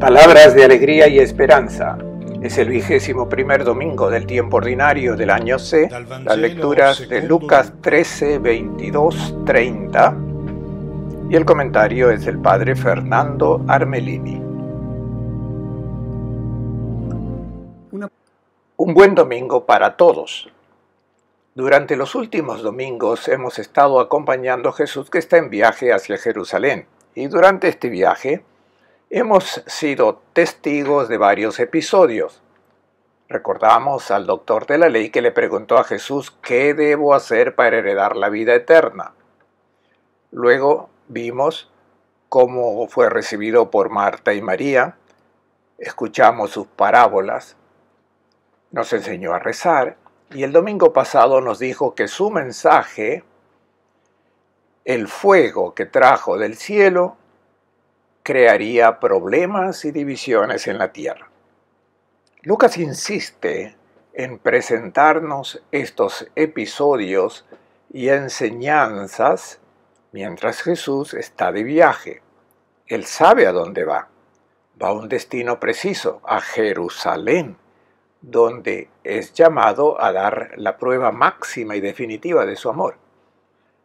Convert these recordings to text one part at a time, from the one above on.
Palabras de alegría y esperanza. Es el vigésimo primer domingo del tiempo ordinario del año C. Las lecturas de Lucas 13, 22, 30. Y el comentario es del padre Fernando Armelini. Un buen domingo para todos. Durante los últimos domingos hemos estado acompañando a Jesús que está en viaje hacia Jerusalén. Y durante este viaje Hemos sido testigos de varios episodios. Recordamos al doctor de la ley que le preguntó a Jesús qué debo hacer para heredar la vida eterna. Luego vimos cómo fue recibido por Marta y María, escuchamos sus parábolas, nos enseñó a rezar y el domingo pasado nos dijo que su mensaje, el fuego que trajo del cielo, crearía problemas y divisiones en la tierra. Lucas insiste en presentarnos estos episodios y enseñanzas mientras Jesús está de viaje. Él sabe a dónde va. Va a un destino preciso, a Jerusalén, donde es llamado a dar la prueba máxima y definitiva de su amor.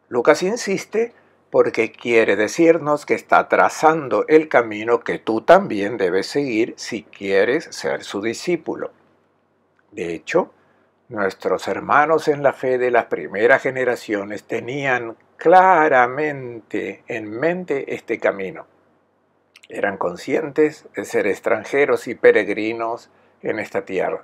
Lucas insiste en porque quiere decirnos que está trazando el camino que tú también debes seguir si quieres ser su discípulo. De hecho, nuestros hermanos en la fe de las primeras generaciones tenían claramente en mente este camino. Eran conscientes de ser extranjeros y peregrinos en esta tierra.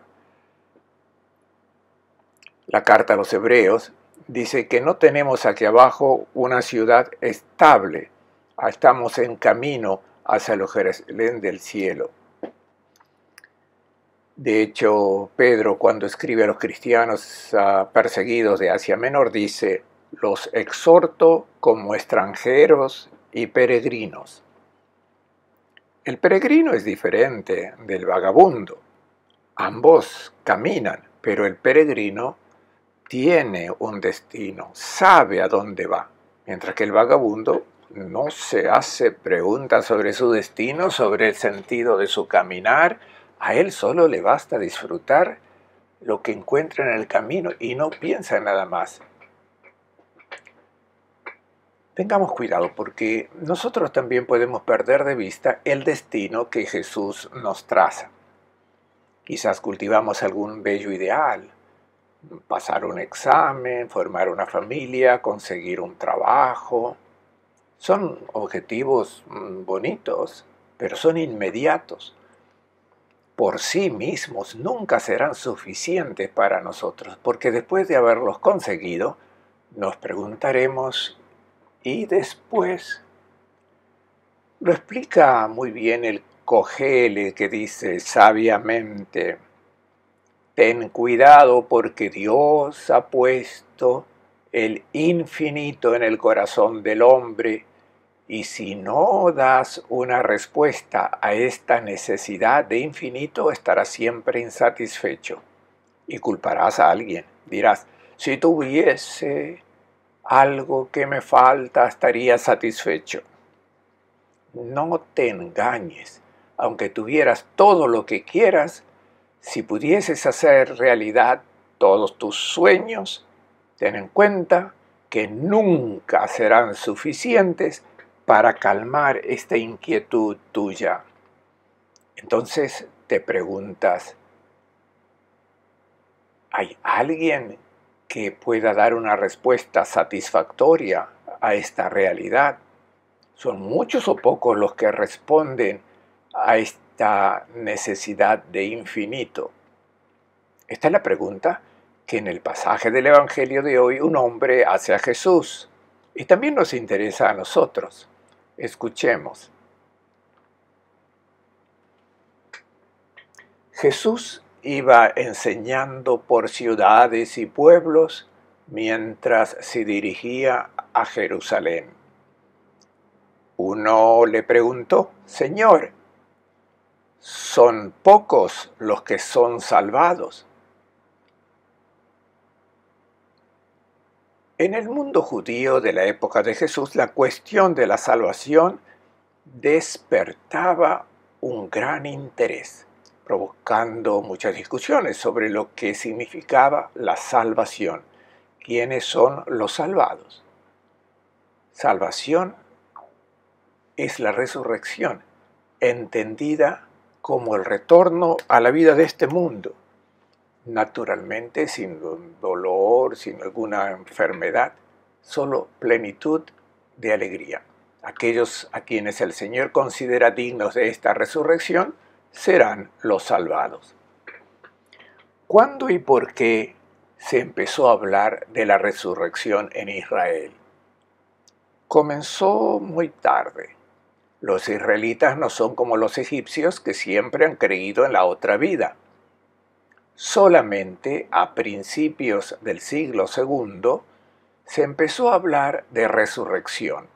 La carta a los hebreos dice que no tenemos aquí abajo una ciudad estable, ah, estamos en camino hacia los Jerusalén del cielo. De hecho, Pedro cuando escribe a los cristianos ah, perseguidos de Asia Menor dice, los exhorto como extranjeros y peregrinos. El peregrino es diferente del vagabundo. Ambos caminan, pero el peregrino tiene un destino, sabe a dónde va, mientras que el vagabundo no se hace preguntas sobre su destino, sobre el sentido de su caminar, a él solo le basta disfrutar lo que encuentra en el camino y no piensa en nada más. Tengamos cuidado porque nosotros también podemos perder de vista el destino que Jesús nos traza. Quizás cultivamos algún bello ideal, pasar un examen, formar una familia, conseguir un trabajo. Son objetivos mm, bonitos, pero son inmediatos. Por sí mismos nunca serán suficientes para nosotros, porque después de haberlos conseguido, nos preguntaremos, ¿y después? Lo explica muy bien el Cogele que dice sabiamente, Ten cuidado porque Dios ha puesto el infinito en el corazón del hombre y si no das una respuesta a esta necesidad de infinito estarás siempre insatisfecho y culparás a alguien. Dirás, si tuviese algo que me falta estaría satisfecho. No te engañes, aunque tuvieras todo lo que quieras, si pudieses hacer realidad todos tus sueños, ten en cuenta que nunca serán suficientes para calmar esta inquietud tuya. Entonces te preguntas, ¿hay alguien que pueda dar una respuesta satisfactoria a esta realidad? Son muchos o pocos los que responden a esta esta necesidad de infinito? Esta es la pregunta que en el pasaje del Evangelio de hoy un hombre hace a Jesús y también nos interesa a nosotros. Escuchemos. Jesús iba enseñando por ciudades y pueblos mientras se dirigía a Jerusalén. Uno le preguntó, Señor, son pocos los que son salvados. En el mundo judío de la época de Jesús, la cuestión de la salvación despertaba un gran interés, provocando muchas discusiones sobre lo que significaba la salvación, quiénes son los salvados. Salvación es la resurrección, entendida como el retorno a la vida de este mundo, naturalmente sin dolor, sin alguna enfermedad, solo plenitud de alegría. Aquellos a quienes el Señor considera dignos de esta resurrección serán los salvados. ¿Cuándo y por qué se empezó a hablar de la resurrección en Israel? Comenzó muy tarde, los israelitas no son como los egipcios que siempre han creído en la otra vida. Solamente a principios del siglo II se empezó a hablar de resurrección.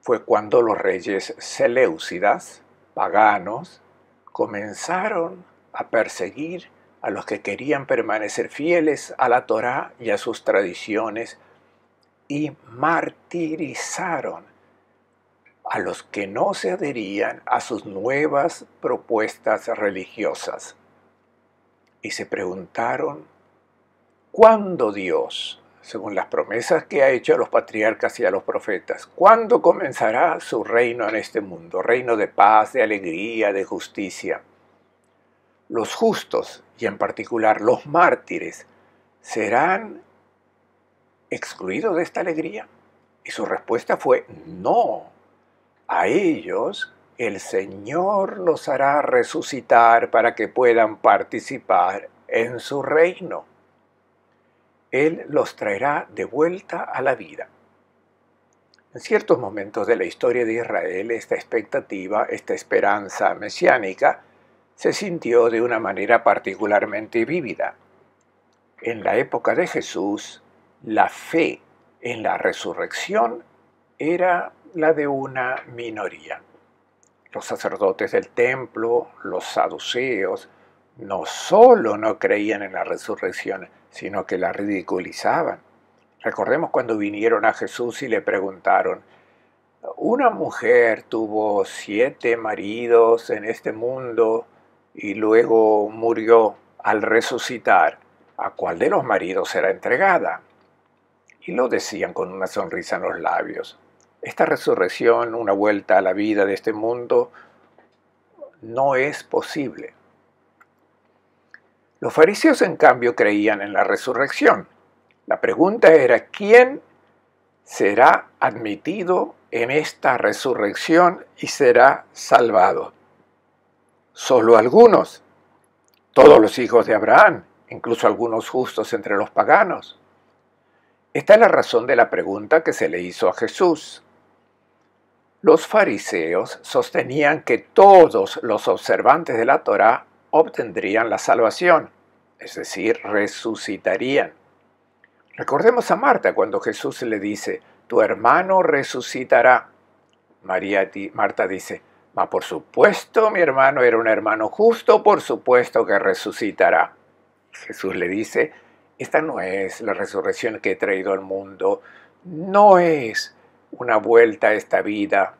Fue cuando los reyes seleucidas, paganos, comenzaron a perseguir a los que querían permanecer fieles a la Torá y a sus tradiciones y martirizaron a los que no se adherían a sus nuevas propuestas religiosas. Y se preguntaron, ¿cuándo Dios, según las promesas que ha hecho a los patriarcas y a los profetas, cuándo comenzará su reino en este mundo, reino de paz, de alegría, de justicia? Los justos, y en particular los mártires, serán excluidos de esta alegría. Y su respuesta fue no. A ellos el Señor los hará resucitar para que puedan participar en su reino. Él los traerá de vuelta a la vida. En ciertos momentos de la historia de Israel, esta expectativa, esta esperanza mesiánica, se sintió de una manera particularmente vívida. En la época de Jesús, la fe en la resurrección era la de una minoría. Los sacerdotes del templo, los saduceos, no solo no creían en la resurrección, sino que la ridiculizaban. Recordemos cuando vinieron a Jesús y le preguntaron, una mujer tuvo siete maridos en este mundo y luego murió al resucitar. ¿A cuál de los maridos será entregada? Y lo decían con una sonrisa en los labios. Esta resurrección, una vuelta a la vida de este mundo, no es posible. Los fariseos, en cambio, creían en la resurrección. La pregunta era, ¿quién será admitido en esta resurrección y será salvado? Solo algunos, todos los hijos de Abraham, incluso algunos justos entre los paganos. Esta es la razón de la pregunta que se le hizo a Jesús. Los fariseos sostenían que todos los observantes de la Torá obtendrían la salvación, es decir, resucitarían. Recordemos a Marta cuando Jesús le dice, tu hermano resucitará. María, Marta dice, ma por supuesto mi hermano era un hermano justo, por supuesto que resucitará. Jesús le dice, esta no es la resurrección que he traído al mundo, no es una vuelta a esta vida,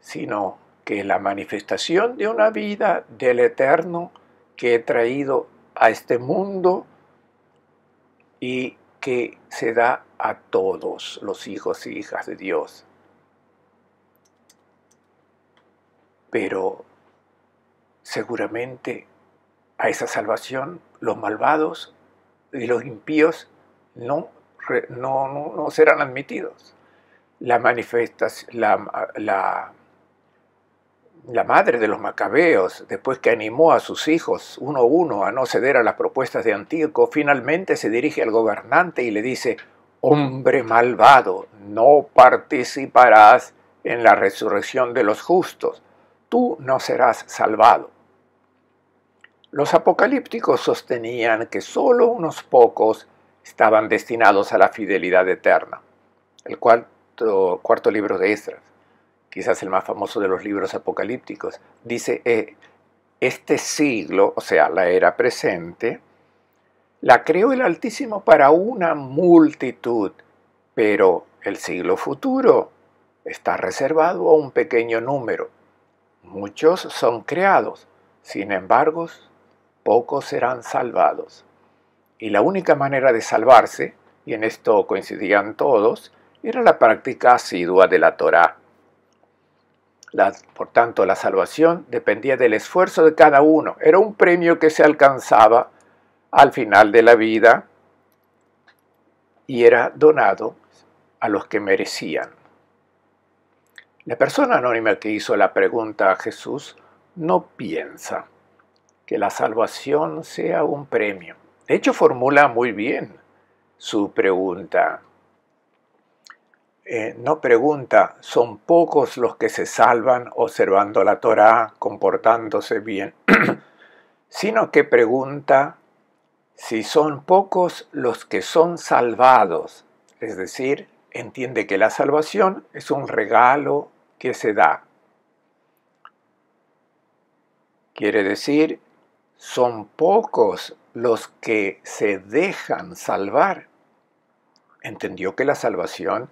sino que la manifestación de una vida del eterno que he traído a este mundo y que se da a todos los hijos y hijas de Dios. Pero seguramente a esa salvación los malvados y los impíos no, no serán admitidos la la, la, madre de los macabeos, después que animó a sus hijos uno a uno a no ceder a las propuestas de Antíoco, finalmente se dirige al gobernante y le dice, hombre malvado, no participarás en la resurrección de los justos, tú no serás salvado. Los apocalípticos sostenían que sólo unos pocos estaban destinados a la fidelidad eterna, el cual cuarto, cuarto libro de Esdras, quizás el más famoso de los libros apocalípticos, dice, eh, este siglo, o sea, la era presente, la creó el Altísimo para una multitud, pero el siglo futuro está reservado a un pequeño número. Muchos son creados, sin embargo, pocos serán salvados. Y la única manera de salvarse, y en esto coincidían todos, era la práctica asidua de la Torá. por tanto, la salvación dependía del esfuerzo de cada uno. Era un premio que se alcanzaba al final de la vida y era donado a los que merecían. La persona anónima que hizo la pregunta a Jesús no piensa que la salvación sea un premio. De hecho, formula muy bien su pregunta. Eh, no pregunta, son pocos los que se salvan observando la Torá, comportándose bien, sino que pregunta si son pocos los que son salvados, es decir, entiende que la salvación es un regalo que se da. Quiere decir, son pocos los que se dejan salvar. Entendió que la salvación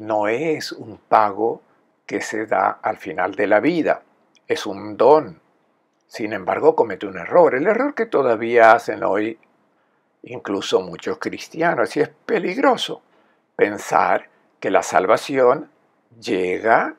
no es un pago que se da al final de la vida, es un don. Sin embargo, comete un error, el error que todavía hacen hoy incluso muchos cristianos, y es peligroso pensar que la salvación llega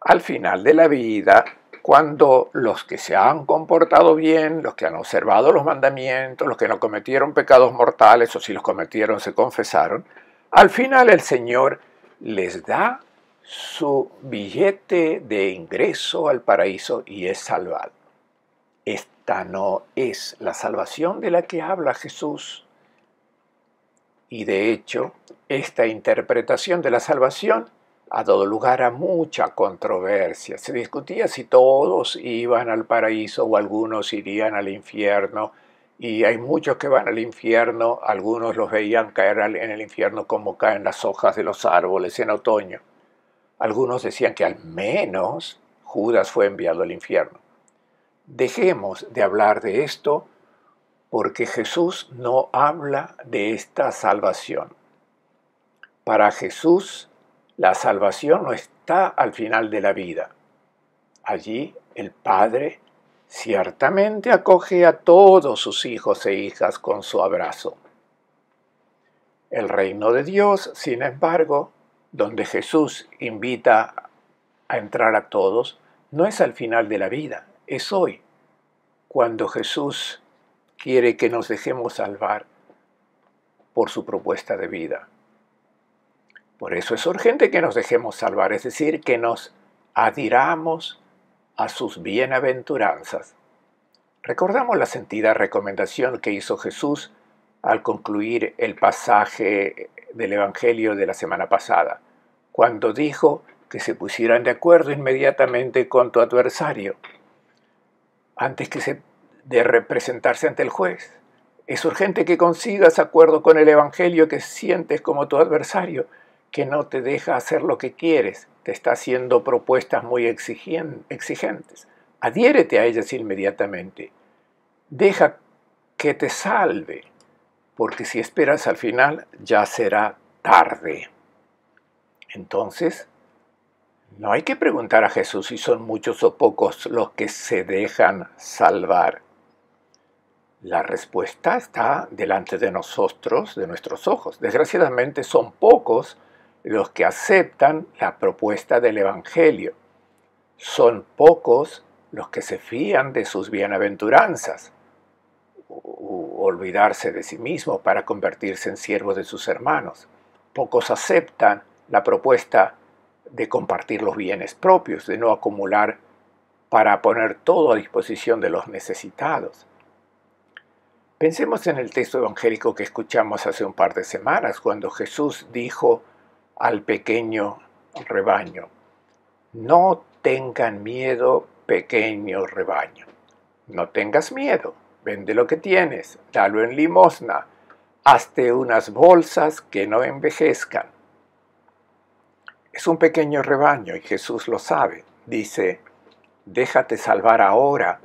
al final de la vida cuando los que se han comportado bien, los que han observado los mandamientos, los que no cometieron pecados mortales o si los cometieron se confesaron, al final el Señor les da su billete de ingreso al paraíso y es salvado. Esta no es la salvación de la que habla Jesús. Y de hecho, esta interpretación de la salvación ha dado lugar a mucha controversia. Se discutía si todos iban al paraíso o algunos irían al infierno y hay muchos que van al infierno, algunos los veían caer en el infierno como caen las hojas de los árboles en otoño. Algunos decían que al menos Judas fue enviado al infierno. Dejemos de hablar de esto porque Jesús no habla de esta salvación. Para Jesús, la salvación no está al final de la vida. Allí el Padre ciertamente acoge a todos sus hijos e hijas con su abrazo. El reino de Dios, sin embargo, donde Jesús invita a entrar a todos, no es al final de la vida, es hoy, cuando Jesús quiere que nos dejemos salvar por su propuesta de vida. Por eso es urgente que nos dejemos salvar, es decir, que nos adhiramos a sus bienaventuranzas. Recordamos la sentida recomendación que hizo Jesús al concluir el pasaje del Evangelio de la semana pasada, cuando dijo que se pusieran de acuerdo inmediatamente con tu adversario, antes que se, de representarse ante el juez. Es urgente que consigas acuerdo con el Evangelio que sientes como tu adversario, que no te deja hacer lo que quieres, te está haciendo propuestas muy exigentes. Adhiérete a ellas inmediatamente. Deja que te salve, porque si esperas al final ya será tarde. Entonces, no hay que preguntar a Jesús si son muchos o pocos los que se dejan salvar. La respuesta está delante de nosotros, de nuestros ojos. Desgraciadamente son pocos los que aceptan la propuesta del Evangelio. Son pocos los que se fían de sus bienaventuranzas, o olvidarse de sí mismos para convertirse en siervos de sus hermanos. Pocos aceptan la propuesta de compartir los bienes propios, de no acumular para poner todo a disposición de los necesitados. Pensemos en el texto evangélico que escuchamos hace un par de semanas, cuando Jesús dijo, al pequeño rebaño. No tengan miedo, pequeño rebaño. No tengas miedo, vende lo que tienes, dalo en limosna, hazte unas bolsas que no envejezcan. Es un pequeño rebaño y Jesús lo sabe. Dice, déjate salvar ahora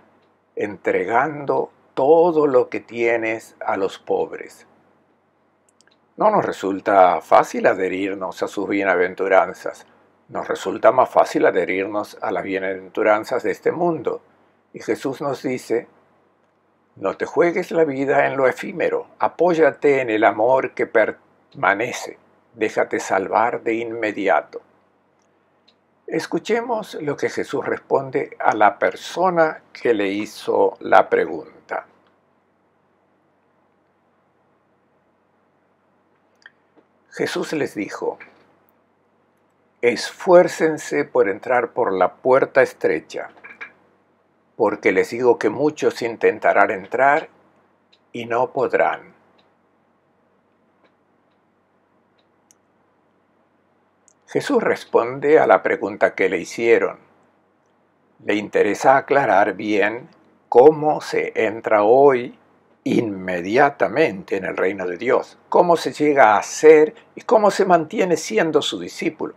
entregando todo lo que tienes a los pobres. No nos resulta fácil adherirnos a sus bienaventuranzas, nos resulta más fácil adherirnos a las bienaventuranzas de este mundo. Y Jesús nos dice, no te juegues la vida en lo efímero, apóyate en el amor que permanece, déjate salvar de inmediato. Escuchemos lo que Jesús responde a la persona que le hizo la pregunta. Jesús les dijo, esfuércense por entrar por la puerta estrecha, porque les digo que muchos intentarán entrar y no podrán. Jesús responde a la pregunta que le hicieron. Le interesa aclarar bien cómo se entra hoy inmediatamente en el reino de Dios, cómo se llega a ser y cómo se mantiene siendo su discípulo.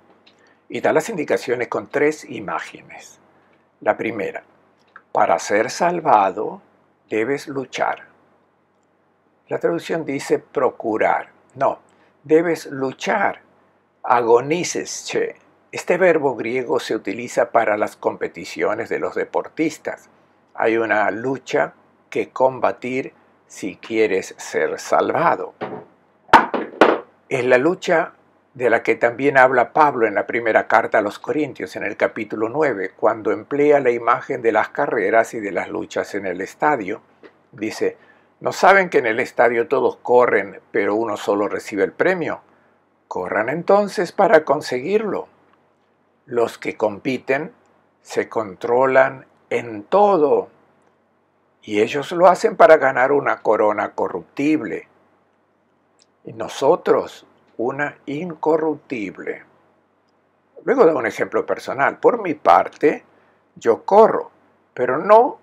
Y da las indicaciones con tres imágenes. La primera, para ser salvado debes luchar. La traducción dice procurar. No, debes luchar. Agonícese. Este verbo griego se utiliza para las competiciones de los deportistas. Hay una lucha que combatir si quieres ser salvado. Es la lucha de la que también habla Pablo en la primera carta a los Corintios en el capítulo 9, cuando emplea la imagen de las carreras y de las luchas en el estadio. Dice, ¿no saben que en el estadio todos corren, pero uno solo recibe el premio? Corran entonces para conseguirlo. Los que compiten se controlan en todo y ellos lo hacen para ganar una corona corruptible. Y nosotros una incorruptible. Luego da un ejemplo personal. Por mi parte, yo corro, pero no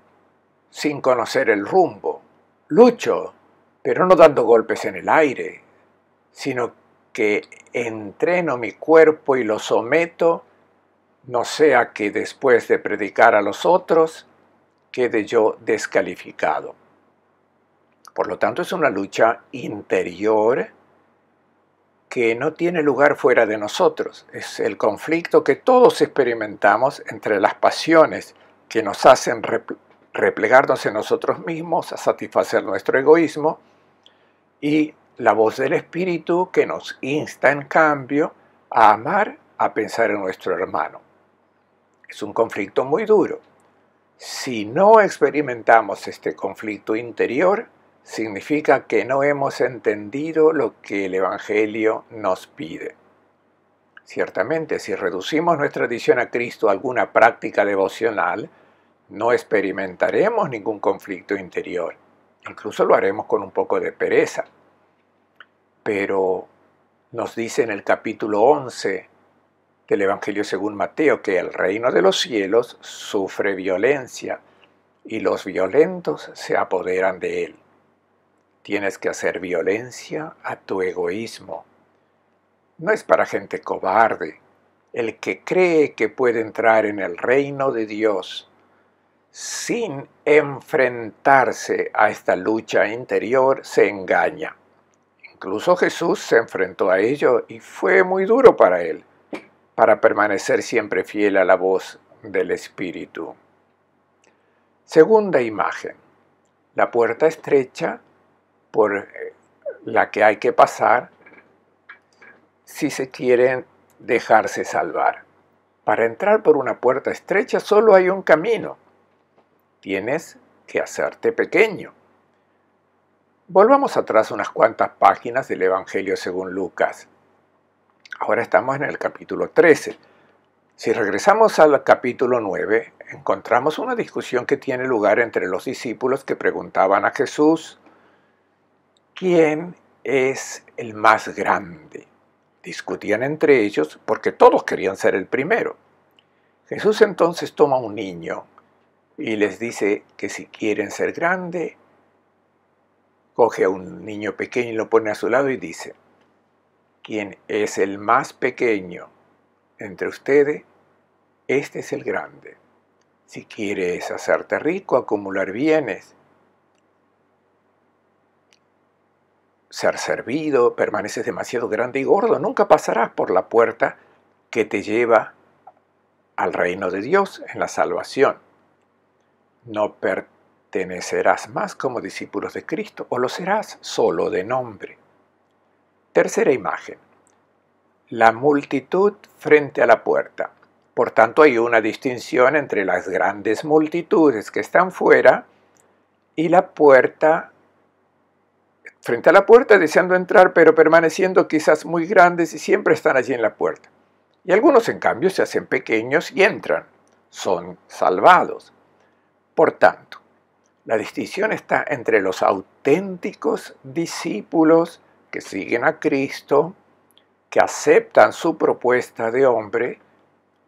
sin conocer el rumbo. Lucho, pero no dando golpes en el aire, sino que entreno mi cuerpo y lo someto, no sea que después de predicar a los otros, quede yo descalificado. Por lo tanto, es una lucha interior que no tiene lugar fuera de nosotros. Es el conflicto que todos experimentamos entre las pasiones que nos hacen replegarnos en nosotros mismos, a satisfacer nuestro egoísmo, y la voz del Espíritu que nos insta en cambio a amar, a pensar en nuestro hermano. Es un conflicto muy duro. Si no experimentamos este conflicto interior, significa que no hemos entendido lo que el Evangelio nos pide. Ciertamente, si reducimos nuestra adición a Cristo a alguna práctica devocional, no experimentaremos ningún conflicto interior. Incluso lo haremos con un poco de pereza. Pero nos dice en el capítulo 11 del Evangelio según Mateo, que el reino de los cielos sufre violencia y los violentos se apoderan de él. Tienes que hacer violencia a tu egoísmo. No es para gente cobarde, el que cree que puede entrar en el reino de Dios sin enfrentarse a esta lucha interior se engaña. Incluso Jesús se enfrentó a ello y fue muy duro para él para permanecer siempre fiel a la voz del Espíritu. Segunda imagen, la puerta estrecha por eh, la que hay que pasar si se quiere dejarse salvar. Para entrar por una puerta estrecha solo hay un camino. Tienes que hacerte pequeño. Volvamos atrás unas cuantas páginas del Evangelio según Lucas. Ahora estamos en el capítulo 13. Si regresamos al capítulo 9, encontramos una discusión que tiene lugar entre los discípulos que preguntaban a Jesús, ¿quién es el más grande? Discutían entre ellos porque todos querían ser el primero. Jesús entonces toma a un niño y les dice que si quieren ser grande, coge a un niño pequeño y lo pone a su lado y dice, quien es el más pequeño entre ustedes, este es el grande. Si quieres hacerte rico, acumular bienes, ser servido, permaneces demasiado grande y gordo, nunca pasarás por la puerta que te lleva al reino de Dios en la salvación. No pertenecerás más como discípulos de Cristo, o lo serás solo de nombre. Tercera imagen. La multitud frente a la puerta. Por tanto, hay una distinción entre las grandes multitudes que están fuera y la puerta, frente a la puerta deseando entrar, pero permaneciendo quizás muy grandes y siempre están allí en la puerta. Y algunos, en cambio, se hacen pequeños y entran. Son salvados. Por tanto, la distinción está entre los auténticos discípulos que siguen a Cristo, que aceptan su propuesta de hombre,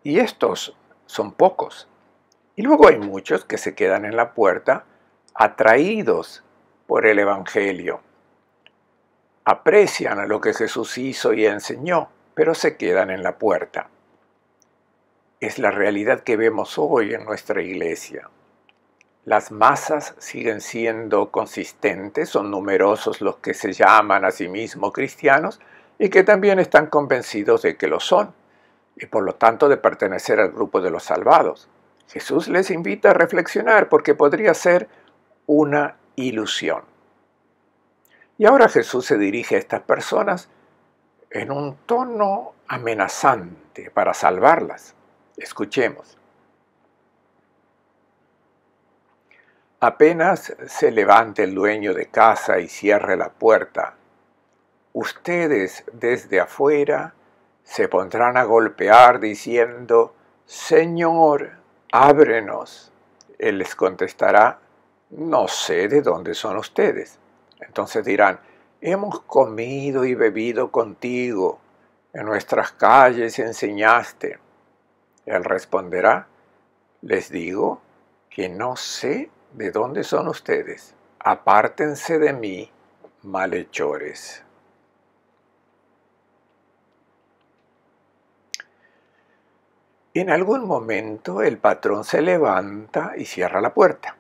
y estos son pocos. Y luego hay muchos que se quedan en la puerta atraídos por el Evangelio. Aprecian lo que Jesús hizo y enseñó, pero se quedan en la puerta. Es la realidad que vemos hoy en nuestra iglesia. Las masas siguen siendo consistentes, son numerosos los que se llaman a sí mismos cristianos y que también están convencidos de que lo son, y por lo tanto de pertenecer al grupo de los salvados. Jesús les invita a reflexionar porque podría ser una ilusión. Y ahora Jesús se dirige a estas personas en un tono amenazante para salvarlas. Escuchemos. Apenas se levante el dueño de casa y cierre la puerta, ustedes desde afuera se pondrán a golpear diciendo, Señor, ábrenos. Él les contestará, no sé de dónde son ustedes. Entonces dirán, hemos comido y bebido contigo, en nuestras calles enseñaste. Él responderá, les digo que no sé ¿de dónde son ustedes? Apártense de mí, malhechores. En algún momento el patrón se levanta y cierra la puerta.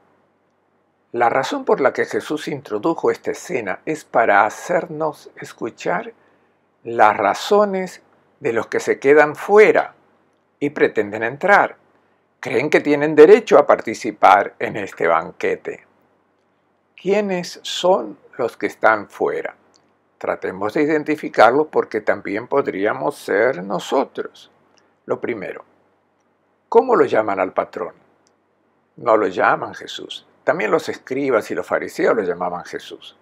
La razón por la que Jesús introdujo esta escena es para hacernos escuchar las razones de los que se quedan fuera y pretenden entrar, creen que tienen derecho a participar en este banquete. ¿Quiénes son los que están fuera? Tratemos de identificarlos porque también podríamos ser nosotros. Lo primero, ¿cómo lo llaman al patrón? No lo llaman Jesús. También los escribas y los fariseos lo llamaban Jesús.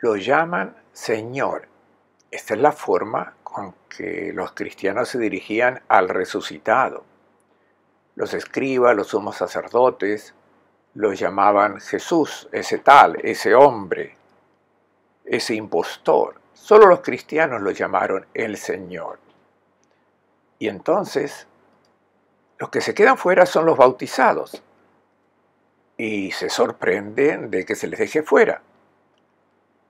Lo llaman Señor. Esta es la forma aunque que los cristianos se dirigían al resucitado. Los escribas, los sumos sacerdotes, los llamaban Jesús, ese tal, ese hombre, ese impostor. Solo los cristianos lo llamaron el Señor. Y entonces, los que se quedan fuera son los bautizados. Y se sorprenden de que se les deje fuera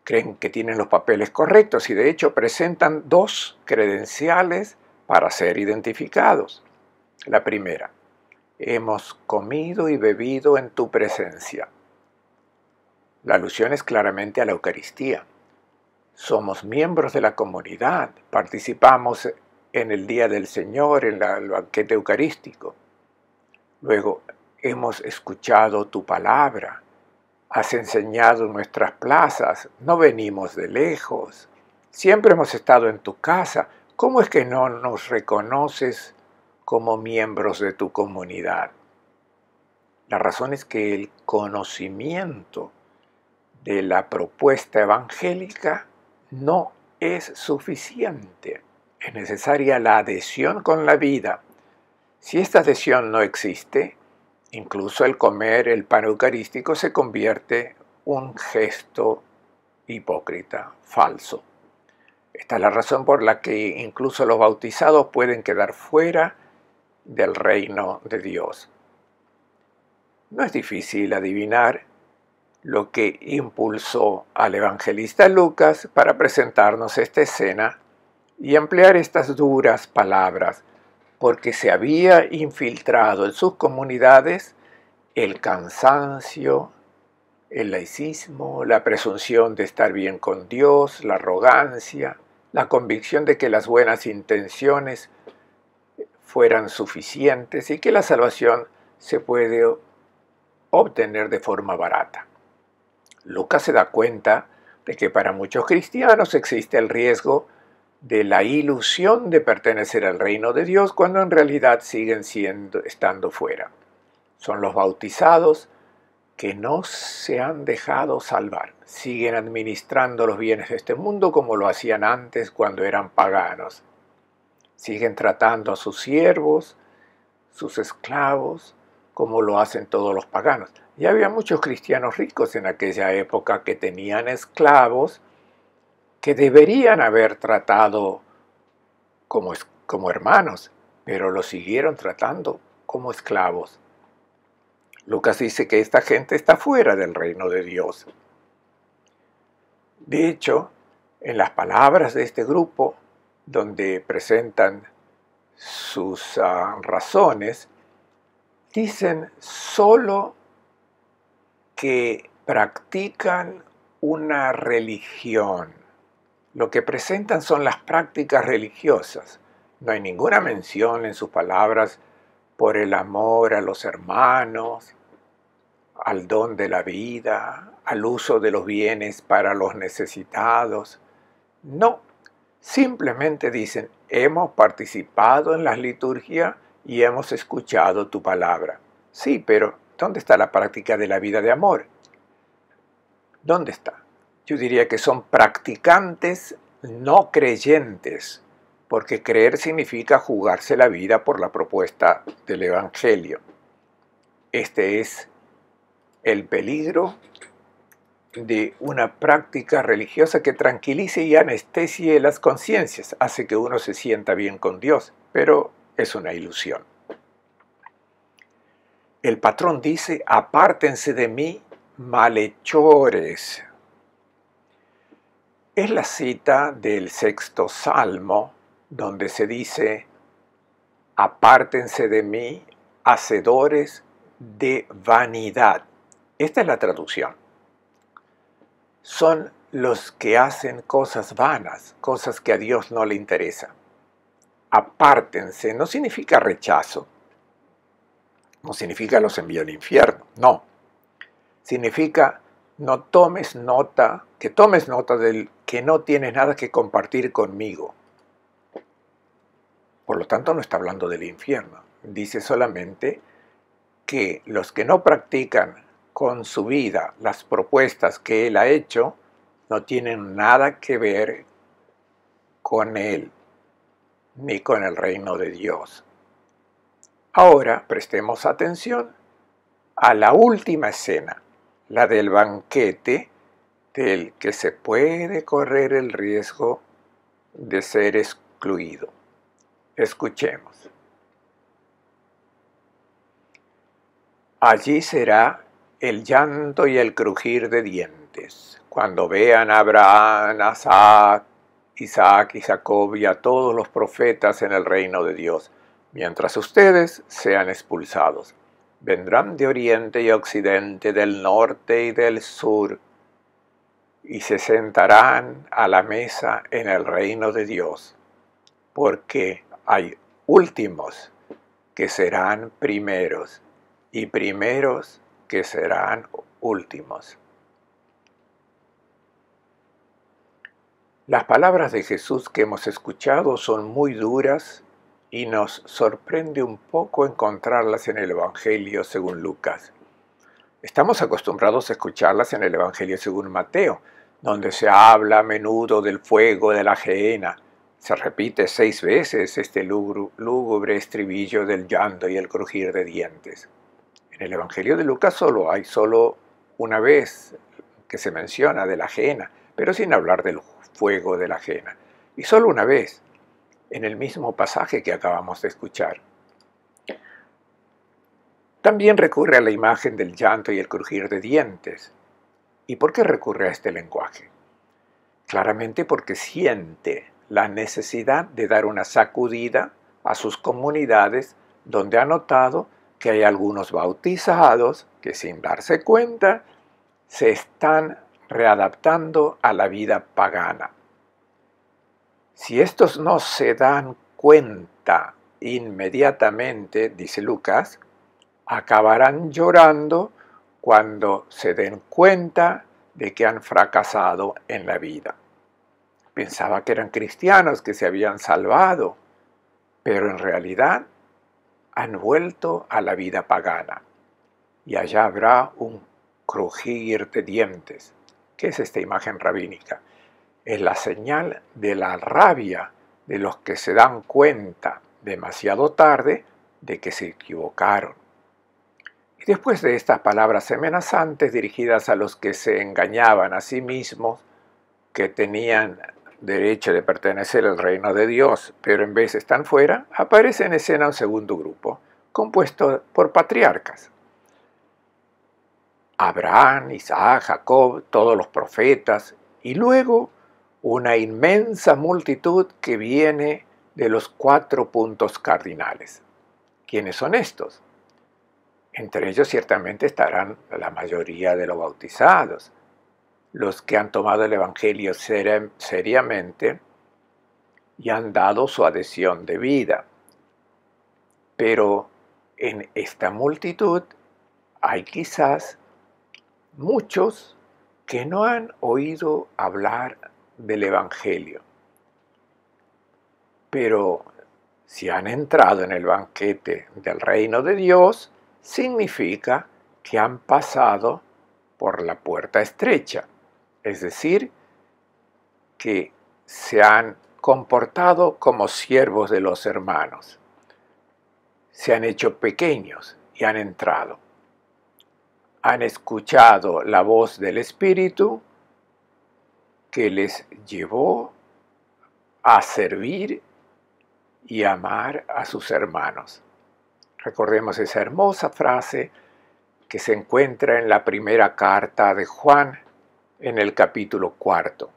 creen que tienen los papeles correctos y de hecho presentan dos credenciales para ser identificados. La primera, hemos comido y bebido en tu presencia. La alusión es claramente a la Eucaristía. Somos miembros de la comunidad, participamos en el Día del Señor, en el banquete eucarístico. Luego, hemos escuchado tu palabra, has enseñado nuestras plazas, no venimos de lejos, siempre hemos estado en tu casa, ¿cómo es que no nos reconoces como miembros de tu comunidad? La razón es que el conocimiento de la propuesta evangélica no es suficiente. Es necesaria la adhesión con la vida. Si esta adhesión no existe, Incluso el comer el pan eucarístico se convierte un gesto hipócrita, falso. Esta es la razón por la que incluso los bautizados pueden quedar fuera del reino de Dios. No es difícil adivinar lo que impulsó al evangelista Lucas para presentarnos esta escena y emplear estas duras palabras porque se había infiltrado en sus comunidades el cansancio, el laicismo, la presunción de estar bien con Dios, la arrogancia, la convicción de que las buenas intenciones fueran suficientes y que la salvación se puede obtener de forma barata. Lucas se da cuenta de que para muchos cristianos existe el riesgo de la ilusión de pertenecer al reino de Dios cuando en realidad siguen siendo, estando fuera. Son los bautizados que no se han dejado salvar, siguen administrando los bienes de este mundo como lo hacían antes cuando eran paganos. Siguen tratando a sus siervos, sus esclavos, como lo hacen todos los paganos. Y había muchos cristianos ricos en aquella época que tenían esclavos que deberían haber tratado como, como hermanos, pero los siguieron tratando como esclavos. Lucas dice que esta gente está fuera del reino de Dios. De hecho, en las palabras de este grupo, donde presentan sus ah, razones, dicen solo que practican una religión. Lo que presentan son las prácticas religiosas. No hay ninguna mención en sus palabras por el amor a los hermanos, al don de la vida, al uso de los bienes para los necesitados. No, simplemente dicen, hemos participado en las liturgia y hemos escuchado tu palabra. Sí, pero ¿dónde está la práctica de la vida de amor? ¿Dónde está? yo diría que son practicantes no creyentes, porque creer significa jugarse la vida por la propuesta del Evangelio. Este es el peligro de una práctica religiosa que tranquilice y anestesie las conciencias, hace que uno se sienta bien con Dios, pero es una ilusión. El patrón dice, apártense de mí, malhechores. Es la cita del sexto salmo donde se dice, apártense de mí, hacedores de vanidad. Esta es la traducción. Son los que hacen cosas vanas, cosas que a Dios no le interesan. Apártense no significa rechazo, no significa los envío al infierno, no. Significa no tomes nota, que tomes nota del que no tiene nada que compartir conmigo. Por lo tanto, no está hablando del infierno. Dice solamente que los que no practican con su vida las propuestas que él ha hecho, no tienen nada que ver con él, ni con el reino de Dios. Ahora prestemos atención a la última escena, la del banquete del que se puede correr el riesgo de ser excluido. Escuchemos. Allí será el llanto y el crujir de dientes, cuando vean a Abraham, a Isaac, Isaac y Jacob y a todos los profetas en el reino de Dios, mientras ustedes sean expulsados. Vendrán de oriente y occidente, del norte y del sur, y se sentarán a la mesa en el reino de Dios, porque hay últimos que serán primeros y primeros que serán últimos. Las palabras de Jesús que hemos escuchado son muy duras y nos sorprende un poco encontrarlas en el Evangelio según Lucas. Estamos acostumbrados a escucharlas en el Evangelio según Mateo, donde se habla a menudo del fuego de la ajena Se repite seis veces este lúgubre estribillo del llanto y el crujir de dientes. En el Evangelio de Lucas solo hay solo una vez que se menciona de la ajena, pero sin hablar del fuego de la ajena. Y solo una vez, en el mismo pasaje que acabamos de escuchar. También recurre a la imagen del llanto y el crujir de dientes. ¿Y por qué recurre a este lenguaje? Claramente porque siente la necesidad de dar una sacudida a sus comunidades donde ha notado que hay algunos bautizados que sin darse cuenta se están readaptando a la vida pagana. Si estos no se dan cuenta inmediatamente, dice Lucas, acabarán llorando cuando se den cuenta de que han fracasado en la vida. Pensaba que eran cristianos que se habían salvado, pero en realidad han vuelto a la vida pagana. Y allá habrá un crujir de dientes. ¿Qué es esta imagen rabínica? Es la señal de la rabia de los que se dan cuenta demasiado tarde de que se equivocaron después de estas palabras amenazantes dirigidas a los que se engañaban a sí mismos, que tenían derecho de pertenecer al reino de Dios, pero en vez están fuera, aparece en escena un segundo grupo, compuesto por patriarcas. Abraham, Isaac, Jacob, todos los profetas, y luego una inmensa multitud que viene de los cuatro puntos cardinales. ¿Quiénes son estos? Entre ellos ciertamente estarán la mayoría de los bautizados, los que han tomado el Evangelio seriamente y han dado su adhesión de vida. Pero en esta multitud hay quizás muchos que no han oído hablar del Evangelio. Pero si han entrado en el banquete del reino de Dios, significa que han pasado por la puerta estrecha, es decir, que se han comportado como siervos de los hermanos, se han hecho pequeños y han entrado. Han escuchado la voz del Espíritu que les llevó a servir y amar a sus hermanos. Recordemos esa hermosa frase que se encuentra en la primera carta de Juan en el capítulo cuarto.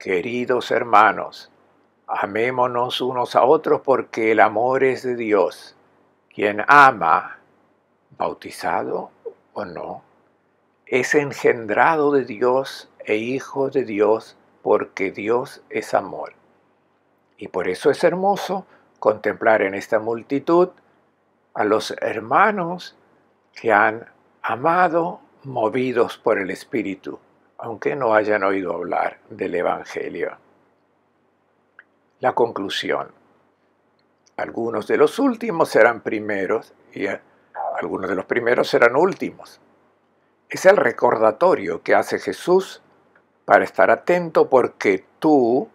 Queridos hermanos, amémonos unos a otros porque el amor es de Dios. Quien ama, bautizado o no, es engendrado de Dios e hijo de Dios porque Dios es amor. Y por eso es hermoso contemplar en esta multitud a los hermanos que han amado movidos por el Espíritu, aunque no hayan oído hablar del Evangelio. La conclusión. Algunos de los últimos serán primeros y eh, algunos de los primeros serán últimos. Es el recordatorio que hace Jesús para estar atento porque tú,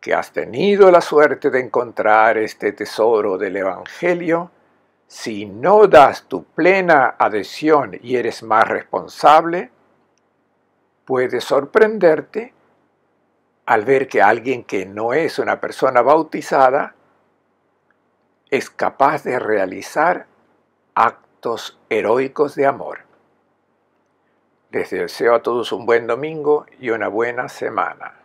que has tenido la suerte de encontrar este tesoro del Evangelio, si no das tu plena adhesión y eres más responsable, puedes sorprenderte al ver que alguien que no es una persona bautizada es capaz de realizar actos heroicos de amor. Les deseo a todos un buen domingo y una buena semana.